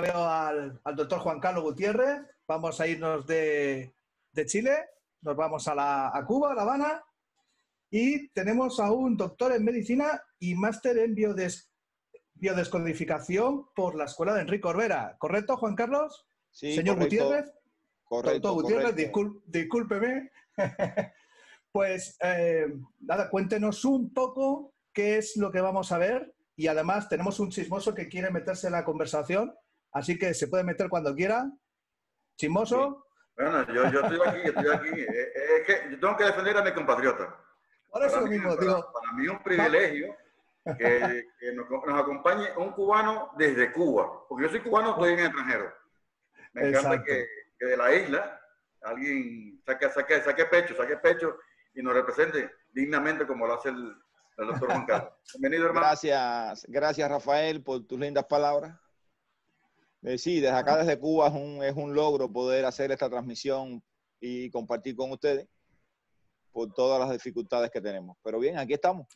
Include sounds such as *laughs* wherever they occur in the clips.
veo al, doctor Juan Carlos Gutiérrez. Vamos a irnos de, Chile, nos vamos a, la, Cuba, a La Habana, y tenemos a un doctor en medicina y máster en biodescodificación por la Escuela de Enrique Orbera. ¿Correcto, Juan Carlos? Sí, Señor Gutiérrez. Correcto. Doctor Gutiérrez, discúlpeme. *laughs* pues eh, nada, cuéntenos un poco qué es lo que vamos a ver y además tenemos un chismoso que quiere meterse en la conversación Así que se puede meter cuando quiera. Chimoso. Bueno, yo, yo, estoy aquí, estoy aquí. Eh, eh, es que yo tengo que defender a mi compatriota. para mí, es un privilegio que, nos, acompañe un cubano desde Cuba. Porque yo soy cubano, estoy en el extranjero. Me encanta que, de la isla alguien saque, saque, saque pecho, saque pecho y nos represente dignamente como lo hace el, doctor Juan Carlos. *laughs* Bienvenido, hermano. Gracias, gracias Rafael por tus lindas palabras. Eh, sí, desde acá, desde Cuba, es un, es un logro poder hacer esta transmisión y compartir con ustedes por todas las dificultades que tenemos. Pero bien, aquí estamos.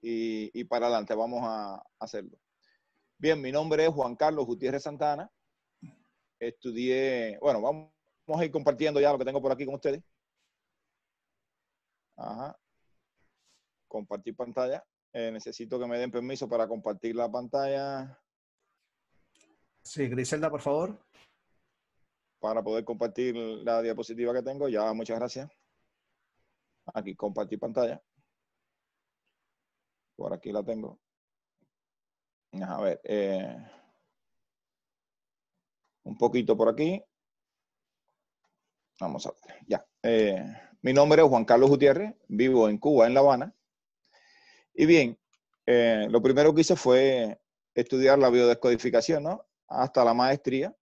Y, para adelante, vamos a hacerlo. Bien, mi nombre es Juan Carlos Gutiérrez Santana. Estudié, bueno, vamos, a ir compartiendo ya lo que tengo por aquí con ustedes. Ajá. Compartir pantalla. Eh, necesito que me den permiso para compartir la pantalla. Sí, Griselda, por favor. Para poder compartir la diapositiva que tengo, ya muchas gracias. Aquí compartir pantalla. Por aquí la tengo. A ver, eh, un poquito por aquí. Vamos a ver, ya. Eh, mi nombre es Juan Carlos Gutiérrez, vivo en Cuba, en La Habana. Y bien, eh, lo primero que hice fue estudiar la biodescodificación, ¿no? hasta la maestría,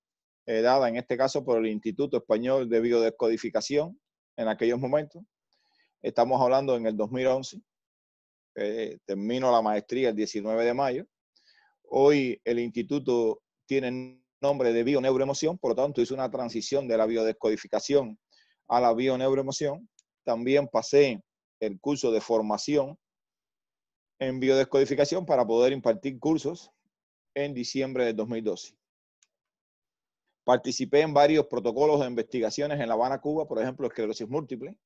eh, dada en este caso por el Instituto Español de Biodescodificación en aquellos momentos. Estamos hablando en el 2011. Eh, termino la maestría el 19 de mayo. Hoy el instituto tiene nombre de bioneuroemoción, por lo tanto hizo una transición de la biodescodificación a la bioneuroemoción. También pasé el curso de formación en biodescodificación para poder impartir cursos en diciembre de 2012. Participé en varios protocolos de investigaciones en La Habana, Cuba, por ejemplo, esclerosis múltiple,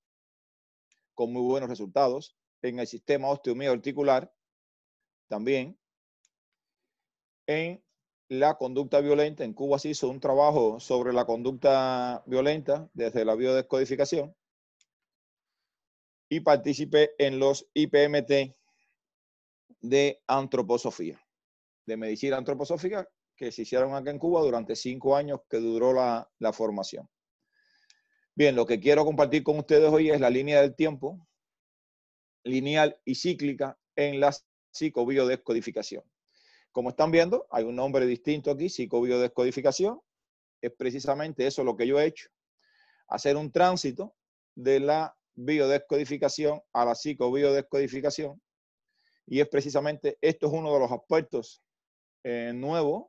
con muy buenos resultados. En el sistema osteomía articular, también. En la conducta violenta, en Cuba se hizo un trabajo sobre la conducta violenta desde la biodescodificación. Y participé en los IPMT de antroposofía, de medicina antroposófica, que se hicieron acá en Cuba durante cinco años que duró la, formación. Bien, lo que quiero compartir con ustedes hoy es la línea del tiempo lineal y cíclica en la psicobiodescodificación. Como están viendo, hay un nombre distinto aquí, psicobiodescodificación. Es precisamente eso lo que yo he hecho, hacer un tránsito de la biodescodificación a la psicobiodescodificación. Y es precisamente, esto es uno de los aspectos eh, nuevos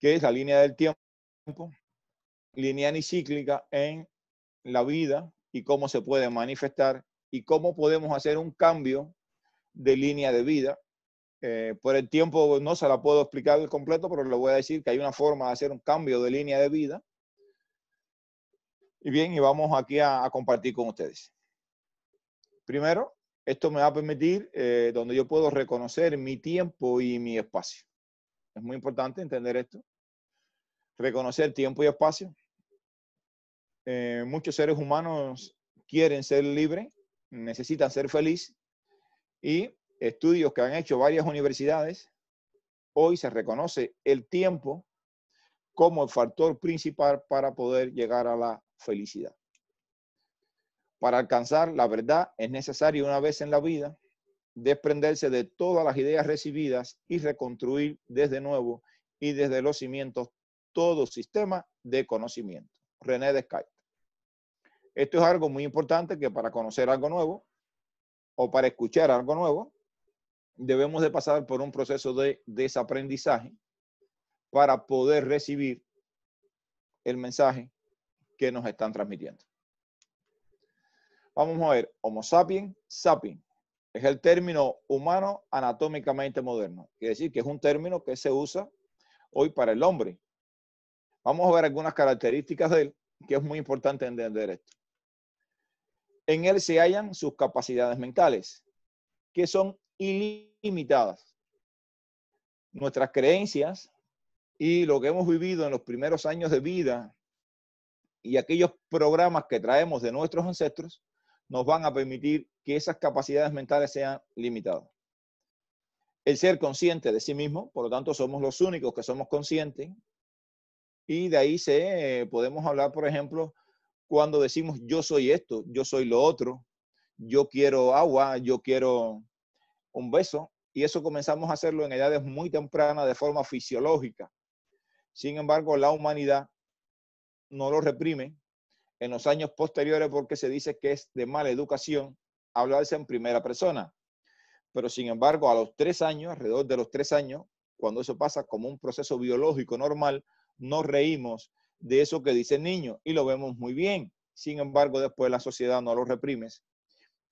que es la línea del tiempo, lineal y cíclica en la vida y cómo se puede manifestar y cómo podemos hacer un cambio de línea de vida. Eh, por el tiempo no se la puedo explicar el completo, pero le voy a decir que hay una forma de hacer un cambio de línea de vida. Y bien, y vamos aquí a, compartir con ustedes. Primero, esto me va a permitir eh, donde yo puedo reconocer mi tiempo y mi espacio. Es muy importante entender esto. Reconocer tiempo y espacio. Eh, muchos seres humanos quieren ser libres, necesitan ser felices y estudios que han hecho varias universidades, hoy se reconoce el tiempo como el factor principal para poder llegar a la felicidad. Para alcanzar la verdad es necesario una vez en la vida desprenderse de todas las ideas recibidas y reconstruir desde nuevo y desde los cimientos todo sistema de conocimiento. René Descartes. Esto es algo muy importante que para conocer algo nuevo o para escuchar algo nuevo, debemos de pasar por un proceso de desaprendizaje para poder recibir el mensaje que nos están transmitiendo. Vamos a ver, Homo sapiens, sapiens. Es el término humano anatómicamente moderno. Quiere decir que es un término que se usa hoy para el hombre. Vamos a ver algunas características de él, que es muy importante entender esto. En él se hallan sus capacidades mentales, que son ilimitadas. Nuestras creencias y lo que hemos vivido en los primeros años de vida y aquellos programas que traemos de nuestros ancestros nos van a permitir que esas capacidades mentales sean limitadas. El ser consciente de sí mismo, por lo tanto, somos los únicos que somos conscientes. Y de ahí se, eh, podemos hablar, por ejemplo, cuando decimos yo soy esto, yo soy lo otro, yo quiero agua, yo quiero un beso, y eso comenzamos a hacerlo en edades muy tempranas de forma fisiológica. Sin embargo, la humanidad no lo reprime en los años posteriores porque se dice que es de mala educación hablarse en primera persona. Pero sin embargo, a los tres años, alrededor de los tres años, cuando eso pasa como un proceso biológico normal, nos reímos de eso que dice el niño y lo vemos muy bien. Sin embargo, después la sociedad no lo reprime.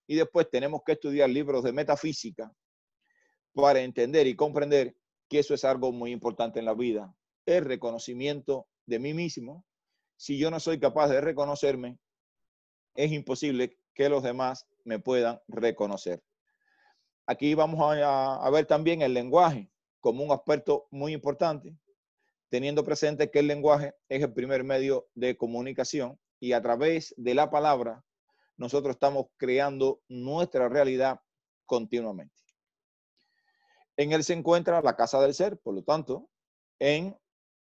Y después tenemos que estudiar libros de metafísica para entender y comprender que eso es algo muy importante en la vida. El reconocimiento de mí mismo. Si yo no soy capaz de reconocerme, es imposible que los demás me puedan reconocer. Aquí vamos a, ver también el lenguaje como un aspecto muy importante, teniendo presente que el lenguaje es el primer medio de comunicación y a través de la palabra nosotros estamos creando nuestra realidad continuamente. En él se encuentra la casa del ser, por lo tanto, en,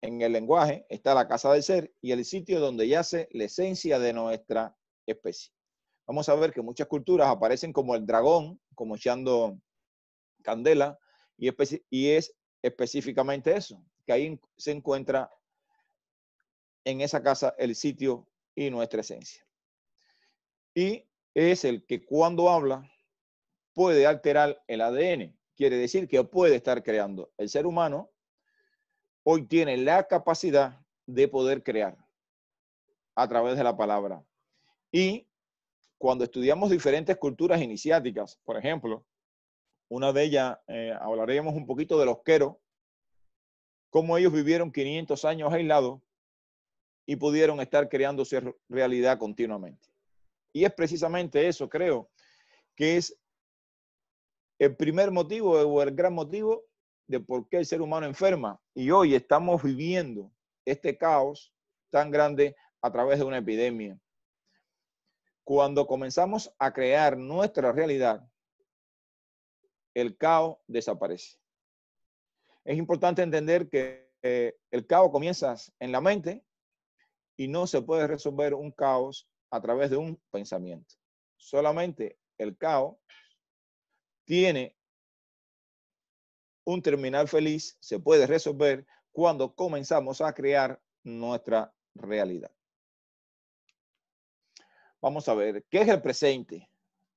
el lenguaje está la casa del ser y el sitio donde yace la esencia de nuestra especie vamos a ver que muchas culturas aparecen como el dragón, como echando candela, y, y es específicamente eso, que ahí se encuentra en esa casa el sitio y nuestra esencia. Y es el que cuando habla puede alterar el ADN, quiere decir que puede estar creando. El ser humano hoy tiene la capacidad de poder crear a través de la palabra. Y cuando estudiamos diferentes culturas iniciáticas, por ejemplo, una de ellas, eh, hablaremos un poquito de los queros, cómo ellos vivieron 500 años aislados y pudieron estar creándose realidad continuamente. Y es precisamente eso, creo, que es el primer motivo o el gran motivo de por qué el ser humano enferma. Y hoy estamos viviendo este caos tan grande a través de una epidemia. Cuando comenzamos a crear nuestra realidad, el caos desaparece. Es importante entender que eh, el caos comienza en la mente y no se puede resolver un caos a través de un pensamiento. Solamente el caos tiene un terminal feliz, se puede resolver cuando comenzamos a crear nuestra realidad. Vamos a ver, ¿qué es el presente?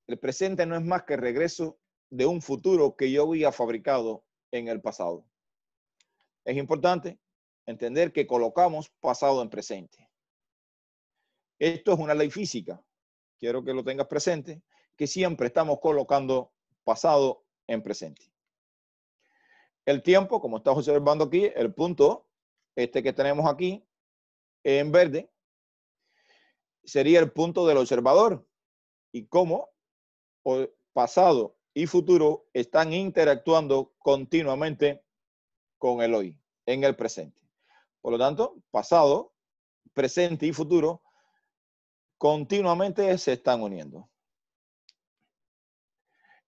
El presente no es más que el regreso de un futuro que yo había fabricado en el pasado. Es importante entender que colocamos pasado en presente. Esto es una ley física. Quiero que lo tengas presente, que siempre estamos colocando pasado en presente. El tiempo, como estás observando aquí, el punto este que tenemos aquí en verde, sería el punto del observador y cómo pasado y futuro están interactuando continuamente con el hoy, en el presente. Por lo tanto, pasado, presente y futuro continuamente se están uniendo.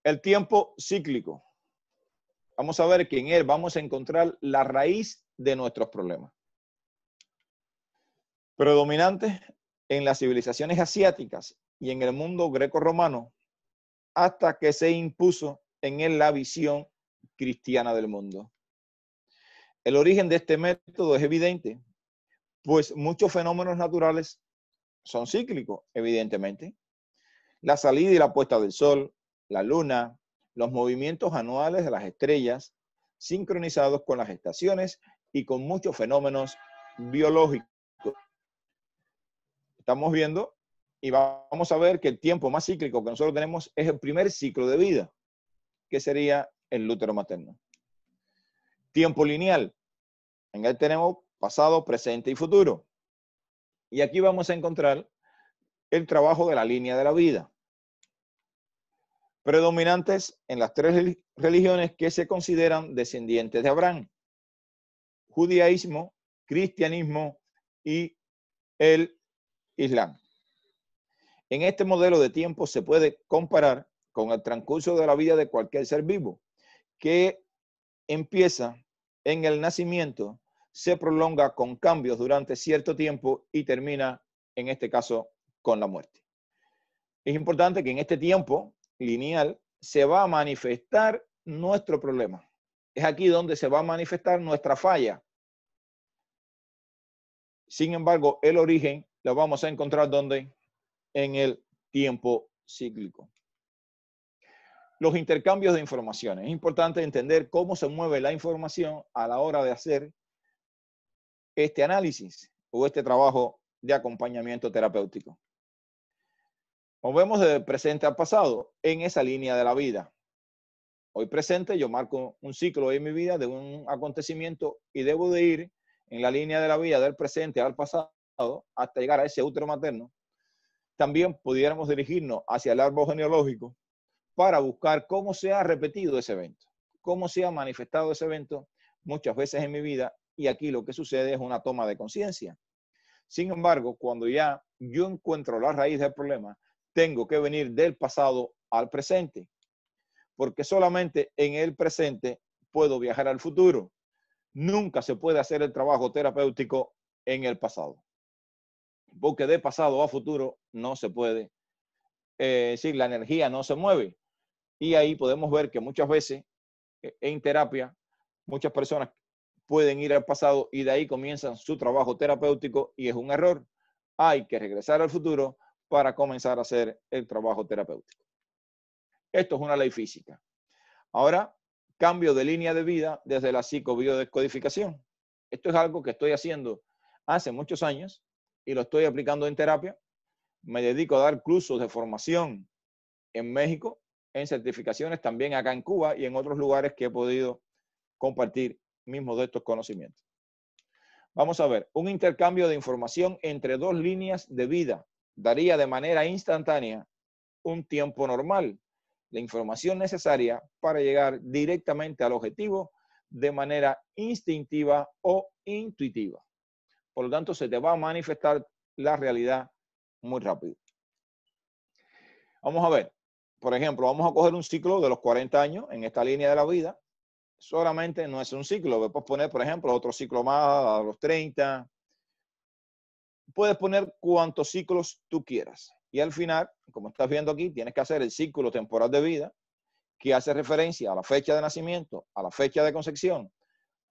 El tiempo cíclico. Vamos a ver que en él vamos a encontrar la raíz de nuestros problemas. Predominante en las civilizaciones asiáticas y en el mundo greco-romano hasta que se impuso en él la visión cristiana del mundo. El origen de este método es evidente, pues muchos fenómenos naturales son cíclicos, evidentemente. La salida y la puesta del sol, la luna, los movimientos anuales de las estrellas, sincronizados con las estaciones y con muchos fenómenos biológicos estamos viendo y vamos a ver que el tiempo más cíclico que nosotros tenemos es el primer ciclo de vida, que sería el útero materno. Tiempo lineal. En él tenemos pasado, presente y futuro. Y aquí vamos a encontrar el trabajo de la línea de la vida. Predominantes en las tres religiones que se consideran descendientes de Abraham. Judaísmo, cristianismo y el Islam. En este modelo de tiempo se puede comparar con el transcurso de la vida de cualquier ser vivo, que empieza en el nacimiento, se prolonga con cambios durante cierto tiempo y termina, en este caso, con la muerte. Es importante que en este tiempo lineal se va a manifestar nuestro problema. Es aquí donde se va a manifestar nuestra falla. Sin embargo, el origen la vamos a encontrar donde? En el tiempo cíclico. Los intercambios de información. Es importante entender cómo se mueve la información a la hora de hacer este análisis o este trabajo de acompañamiento terapéutico. Nos vemos de presente al pasado en esa línea de la vida. Hoy presente yo marco un ciclo en mi vida de un acontecimiento y debo de ir en la línea de la vida del presente al pasado hasta llegar a ese útero materno, también pudiéramos dirigirnos hacia el árbol genealógico para buscar cómo se ha repetido ese evento, cómo se ha manifestado ese evento muchas veces en mi vida y aquí lo que sucede es una toma de conciencia. Sin embargo, cuando ya yo encuentro la raíz del problema, tengo que venir del pasado al presente, porque solamente en el presente puedo viajar al futuro. Nunca se puede hacer el trabajo terapéutico en el pasado porque de pasado a futuro no se puede, es eh, decir, la energía no se mueve. Y ahí podemos ver que muchas veces eh, en terapia, muchas personas pueden ir al pasado y de ahí comienzan su trabajo terapéutico y es un error. Hay que regresar al futuro para comenzar a hacer el trabajo terapéutico. Esto es una ley física. Ahora, cambio de línea de vida desde la psicobiodescodificación. Esto es algo que estoy haciendo hace muchos años y lo estoy aplicando en terapia. Me dedico a dar cursos de formación en México, en certificaciones también acá en Cuba y en otros lugares que he podido compartir mismos de estos conocimientos. Vamos a ver, un intercambio de información entre dos líneas de vida daría de manera instantánea un tiempo normal, la información necesaria para llegar directamente al objetivo de manera instintiva o intuitiva. Por lo tanto, se te va a manifestar la realidad muy rápido. Vamos a ver, por ejemplo, vamos a coger un ciclo de los 40 años en esta línea de la vida. Solamente no es un ciclo, puedes poner, por ejemplo, otro ciclo más a los 30. Puedes poner cuantos ciclos tú quieras. Y al final, como estás viendo aquí, tienes que hacer el ciclo temporal de vida que hace referencia a la fecha de nacimiento, a la fecha de concepción,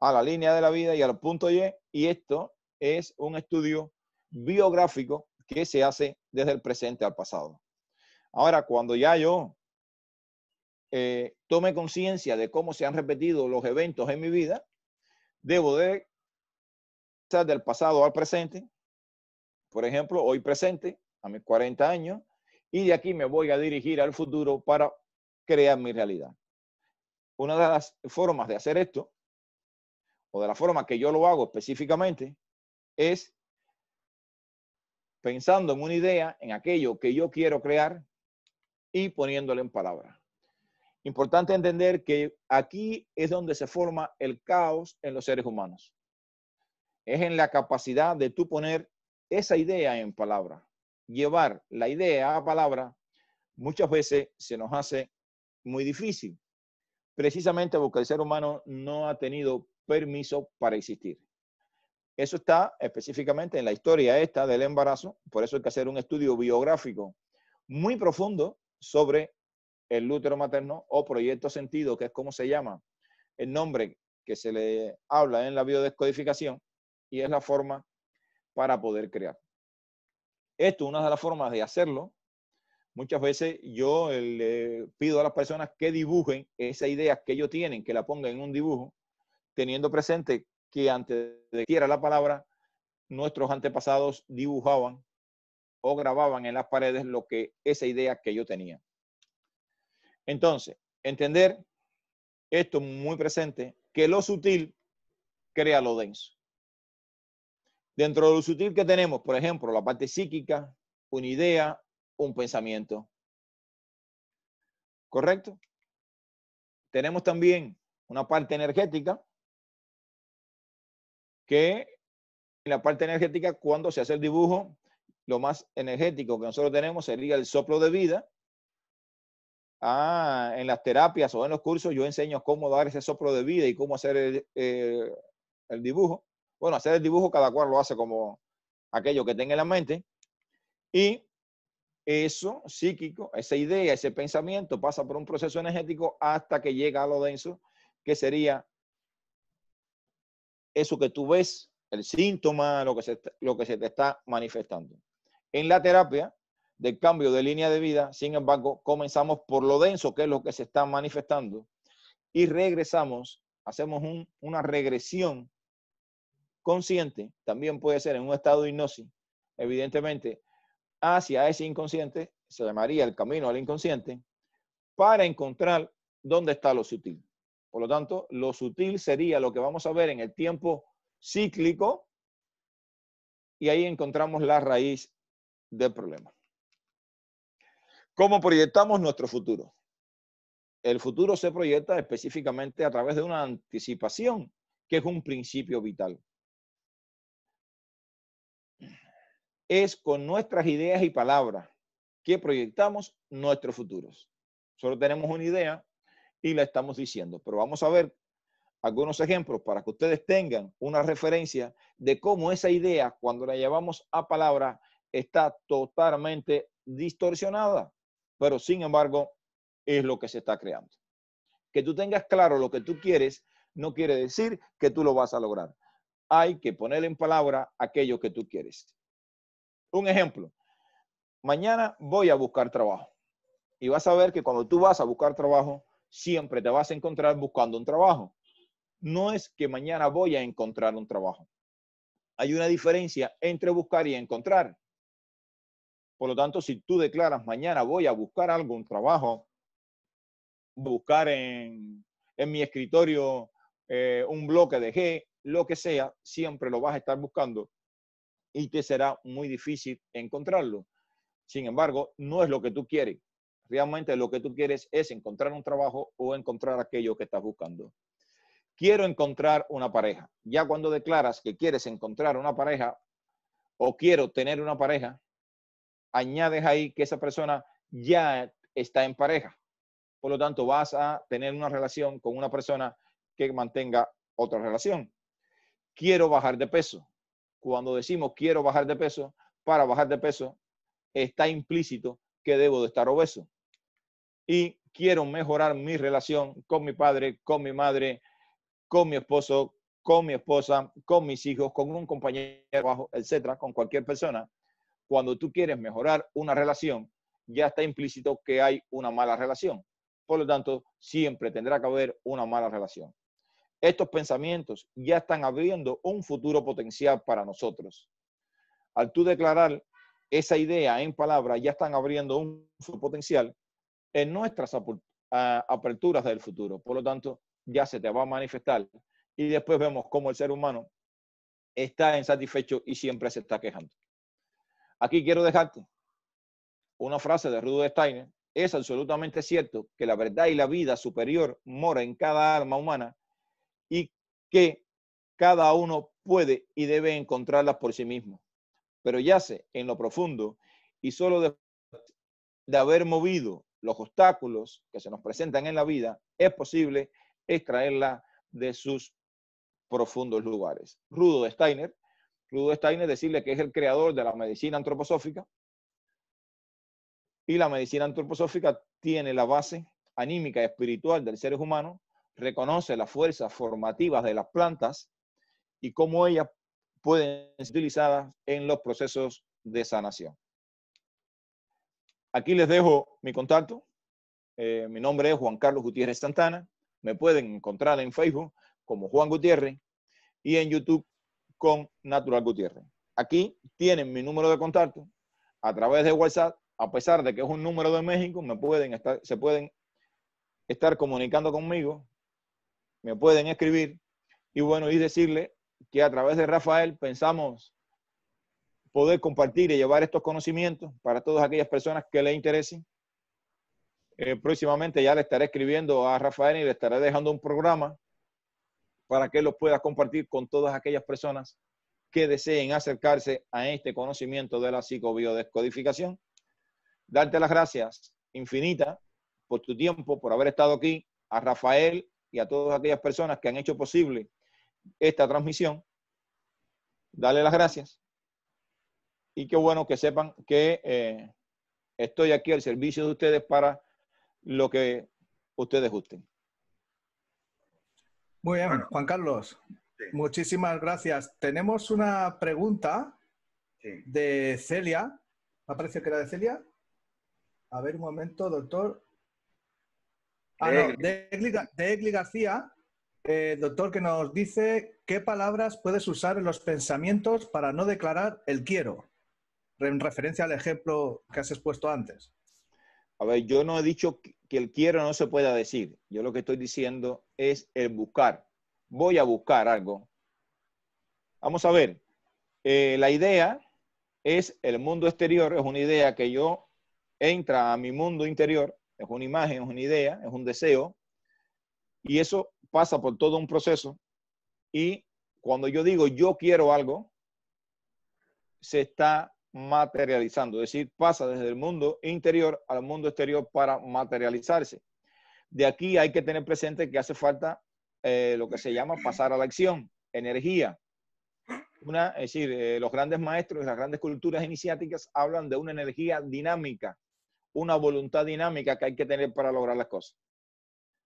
a la línea de la vida y al punto Y. Y esto es un estudio biográfico que se hace desde el presente al pasado. Ahora, cuando ya yo eh, tome conciencia de cómo se han repetido los eventos en mi vida, debo de estar del pasado al presente. Por ejemplo, hoy presente, a mis 40 años, y de aquí me voy a dirigir al futuro para crear mi realidad. Una de las formas de hacer esto, o de la forma que yo lo hago específicamente, es pensando en una idea, en aquello que yo quiero crear y poniéndolo en palabra. Importante entender que aquí es donde se forma el caos en los seres humanos. Es en la capacidad de tú poner esa idea en palabra. Llevar la idea a palabra muchas veces se nos hace muy difícil, precisamente porque el ser humano no ha tenido permiso para existir. Eso está específicamente en la historia esta del embarazo, por eso hay que hacer un estudio biográfico muy profundo sobre el útero materno o proyecto sentido, que es como se llama el nombre que se le habla en la biodescodificación y es la forma para poder crear. Esto es una de las formas de hacerlo. Muchas veces yo le pido a las personas que dibujen esa idea que ellos tienen, que la pongan en un dibujo, teniendo presente que antes de que era la palabra, nuestros antepasados dibujaban o grababan en las paredes lo que esa idea que yo tenía. Entonces, entender esto muy presente, que lo sutil crea lo denso. Dentro de lo sutil que tenemos, por ejemplo, la parte psíquica, una idea, un pensamiento. ¿Correcto? Tenemos también una parte energética, que en la parte energética, cuando se hace el dibujo, lo más energético que nosotros tenemos sería el soplo de vida. Ah, en las terapias o en los cursos yo enseño cómo dar ese soplo de vida y cómo hacer el, eh, el dibujo. Bueno, hacer el dibujo cada cual lo hace como aquello que tenga en la mente. Y eso psíquico, esa idea, ese pensamiento pasa por un proceso energético hasta que llega a lo denso, que sería eso que tú ves, el síntoma, lo que se, lo que se te está manifestando. En la terapia del cambio de línea de vida, sin embargo, comenzamos por lo denso, que es lo que se está manifestando, y regresamos, hacemos una regresión consciente, también puede ser en un estado de hipnosis, evidentemente, hacia ese inconsciente, se llamaría el camino al inconsciente, para encontrar dónde está lo sutil. Por lo tanto, lo sutil sería lo que vamos a ver en el tiempo cíclico y ahí encontramos la raíz del problema. ¿Cómo proyectamos nuestro futuro? El futuro se proyecta específicamente a través de una anticipación, que es un principio vital. Es con nuestras ideas y palabras que proyectamos nuestros futuros. Solo tenemos una idea, y la estamos diciendo. Pero vamos a ver algunos ejemplos para que ustedes tengan una referencia de cómo esa idea, cuando la llevamos a palabra, está totalmente distorsionada, pero sin embargo es lo que se está creando. Que tú tengas claro lo que tú quieres no quiere decir que tú lo vas a lograr. Hay que poner en palabra aquello que tú quieres. Un ejemplo, mañana voy a buscar trabajo. Y vas a ver que cuando tú vas a buscar trabajo, siempre te vas a encontrar buscando un trabajo. No es que mañana voy a encontrar un trabajo. Hay una diferencia entre buscar y encontrar. Por lo tanto, si tú declaras mañana voy a buscar algún trabajo, buscar en, mi escritorio eh, un bloque de G, lo que sea, siempre lo vas a estar buscando y te será muy difícil encontrarlo. Sin embargo, no es lo que tú quieres realmente lo que tú quieres es encontrar un trabajo o encontrar aquello que estás buscando. Quiero encontrar una pareja. Ya cuando declaras que quieres encontrar una pareja o quiero tener una pareja, añades ahí que esa persona ya está en pareja. Por lo tanto, vas a tener una relación con una persona que mantenga otra relación. Quiero bajar de peso. Cuando decimos quiero bajar de peso, para bajar de peso, está implícito que debo de estar obeso y quiero mejorar mi relación con mi padre, con mi madre, con mi esposo, con mi esposa, con mis hijos, con un compañero de etcétera, con cualquier persona. Cuando tú quieres mejorar una relación, ya está implícito que hay una mala relación. Por lo tanto, siempre tendrá que haber una mala relación. Estos pensamientos ya están abriendo un futuro potencial para nosotros. Al tú declarar esa idea en palabras, ya están abriendo un futuro potencial en nuestras aperturas del futuro. Por lo tanto, ya se te va a manifestar y después vemos cómo el ser humano está insatisfecho y siempre se está quejando. Aquí quiero dejarte una frase de Rudolf Steiner. Es absolutamente cierto que la verdad y la vida superior mora en cada alma humana y que cada uno puede y debe encontrarlas por sí mismo, pero yace en lo profundo y solo después de haber movido los obstáculos que se nos presentan en la vida, es posible extraerla de sus profundos lugares. Rudo Steiner, Rudo Steiner decirle que es el creador de la medicina antroposófica y la medicina antroposófica tiene la base anímica y espiritual del ser humano, reconoce las fuerzas formativas de las plantas y cómo ellas pueden ser utilizadas en los procesos de sanación. Aquí les dejo mi contacto. Eh, mi nombre es Juan Carlos Gutiérrez Santana. Me pueden encontrar en Facebook como Juan Gutiérrez y en YouTube con Natural Gutiérrez. Aquí tienen mi número de contacto a través de WhatsApp. A pesar de que es un número de México, me pueden estar, se pueden estar comunicando conmigo, me pueden escribir y bueno, y decirle que a través de Rafael pensamos poder compartir y llevar estos conocimientos para todas aquellas personas que le interesen. Eh, próximamente ya le estaré escribiendo a Rafael y le estaré dejando un programa para que lo pueda compartir con todas aquellas personas que deseen acercarse a este conocimiento de la psicobiodescodificación. Darte las gracias infinita por tu tiempo, por haber estado aquí, a Rafael y a todas aquellas personas que han hecho posible esta transmisión. Dale las gracias y qué bueno que sepan que eh, estoy aquí al servicio de ustedes para lo que ustedes gusten. Muy bien, Juan Carlos. Muchísimas gracias. Tenemos una pregunta de Celia. Me parece que era de Celia. A ver un momento, doctor. Ah, de Egli, García, eh, doctor, que nos dice qué palabras puedes usar en los pensamientos para no declarar el quiero en referencia al ejemplo que has expuesto antes. A ver, yo no he dicho que el quiero no se pueda decir. Yo lo que estoy diciendo es el buscar. Voy a buscar algo. Vamos a ver. Eh, la idea es el mundo exterior, es una idea que yo entra a mi mundo interior, es una imagen, es una idea, es un deseo, y eso pasa por todo un proceso. Y cuando yo digo yo quiero algo, se está materializando, es decir, pasa desde el mundo interior al mundo exterior para materializarse. De aquí hay que tener presente que hace falta eh, lo que se llama pasar a la acción, energía. es decir, eh, los grandes maestros y las grandes culturas iniciáticas hablan de una energía dinámica, una voluntad dinámica que hay que tener para lograr las cosas.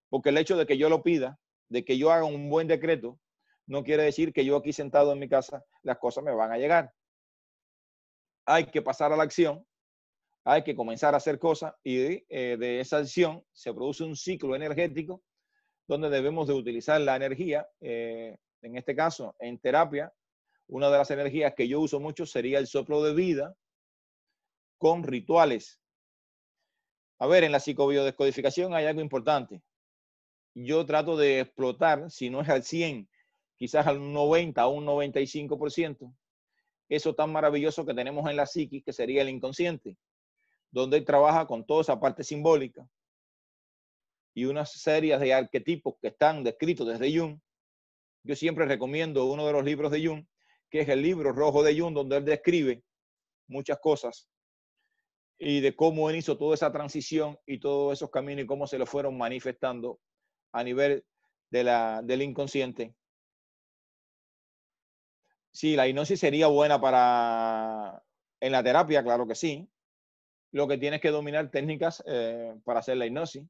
Porque el hecho de que yo lo pida, de que yo haga un buen decreto, no quiere decir que yo aquí sentado en mi casa las cosas me van a llegar hay que pasar a la acción, hay que comenzar a hacer cosas y eh, de, esa acción se produce un ciclo energético donde debemos de utilizar la energía, eh, en este caso en terapia, una de las energías que yo uso mucho sería el soplo de vida con rituales. A ver, en la psicobiodescodificación hay algo importante. Yo trato de explotar, si no es al 100, quizás al 90 o un 95%, eso tan maravilloso que tenemos en la psiquis, que sería el inconsciente, donde él trabaja con toda esa parte simbólica y unas series de arquetipos que están descritos desde Jung. Yo siempre recomiendo uno de los libros de Jung, que es el libro rojo de Jung, donde él describe muchas cosas y de cómo él hizo toda esa transición y todos esos caminos y cómo se lo fueron manifestando a nivel de la, del inconsciente Sí, la hipnosis sería buena para en la terapia, claro que sí. Lo que tienes que dominar técnicas eh, para hacer la hipnosis.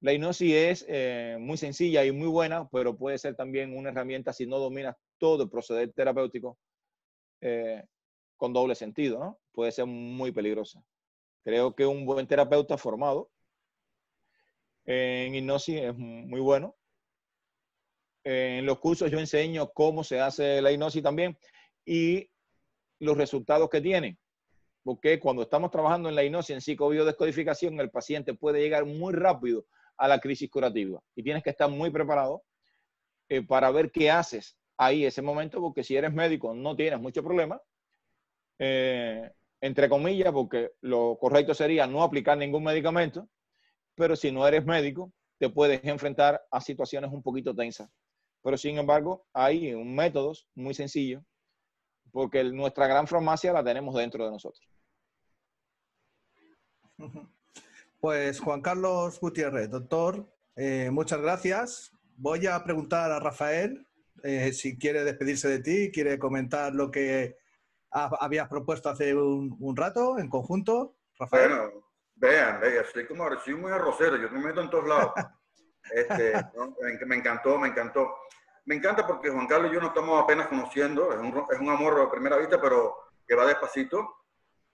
La hipnosis es eh, muy sencilla y muy buena, pero puede ser también una herramienta si no dominas todo el proceder terapéutico eh, con doble sentido, ¿no? Puede ser muy peligrosa. Creo que un buen terapeuta formado en hipnosis es muy bueno en los cursos yo enseño cómo se hace la hipnosis también y los resultados que tiene. Porque cuando estamos trabajando en la hipnosis, en psicobiodescodificación, el paciente puede llegar muy rápido a la crisis curativa y tienes que estar muy preparado eh, para ver qué haces ahí ese momento, porque si eres médico no tienes mucho problema, eh, entre comillas, porque lo correcto sería no aplicar ningún medicamento, pero si no eres médico, te puedes enfrentar a situaciones un poquito tensas. Pero sin embargo, hay un métodos muy sencillo, porque nuestra gran farmacia la tenemos dentro de nosotros. *laughs* Pues Juan Carlos Gutiérrez, doctor, eh, muchas gracias. Voy a preguntar a Rafael eh, si quiere despedirse de ti, quiere comentar lo que habías propuesto hace un, rato en conjunto. Rafael. Bueno, vean, soy como soy muy arrocero, yo me meto en todos lados. *laughs* Este, Me encantó, me encantó. Me encanta porque Juan Carlos y yo nos estamos apenas conociendo, es un, amor a primera vista, pero que va despacito,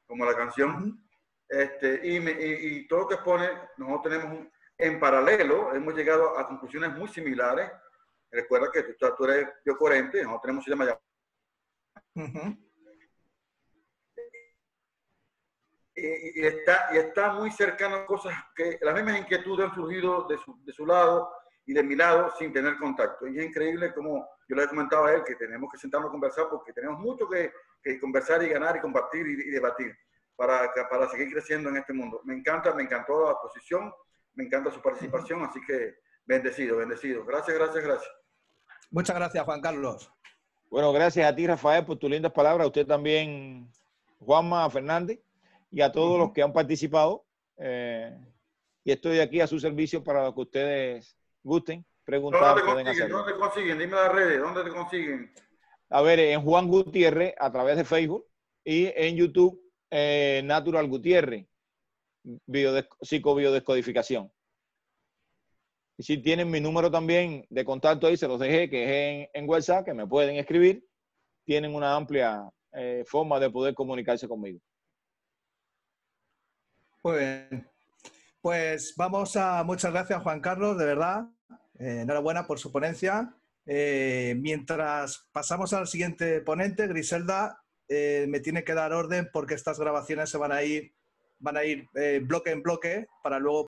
como la canción. Este, y, todo lo que expone, nosotros tenemos en paralelo, hemos llegado a conclusiones muy similares. Recuerda que tú, tú eres biocorrente, nosotros tenemos sistema ya. y, está, y está muy cercano a cosas que las mismas inquietudes han surgido de su, de su lado, y de mi lado sin tener contacto. Y es increíble como yo le he comentaba a él que tenemos que sentarnos a conversar porque tenemos mucho que, conversar y ganar y compartir y, debatir para, para seguir creciendo en este mundo. Me encanta, me encantó la posición, me encanta su participación, así que bendecido, bendecido. Gracias, gracias, gracias. Muchas gracias, Juan Carlos. Bueno, gracias a ti, Rafael, por tus lindas palabras. A usted también, Juanma Fernández, y a todos los que han participado. Eh, y estoy aquí a su servicio para lo que ustedes gusten preguntar, pueden hacer. ¿Dónde te consiguen? Dime las redes, ¿dónde te consiguen? A ver, en Juan Gutiérrez, a través de Facebook, y en YouTube, eh, Natural Gutiérrez, psicobiodescodificación. Y si tienen mi número también de contacto ahí, se los dejé, que es en, WhatsApp, que me pueden escribir. Tienen una amplia eh, forma de poder comunicarse conmigo. Muy bien. Pues vamos a, muchas gracias Juan Carlos, de verdad. Eh, enhorabuena por su ponencia. Eh, mientras pasamos al siguiente ponente, Griselda, eh, me tiene que dar orden porque estas grabaciones se van a ir, van a ir bloque en bloque para luego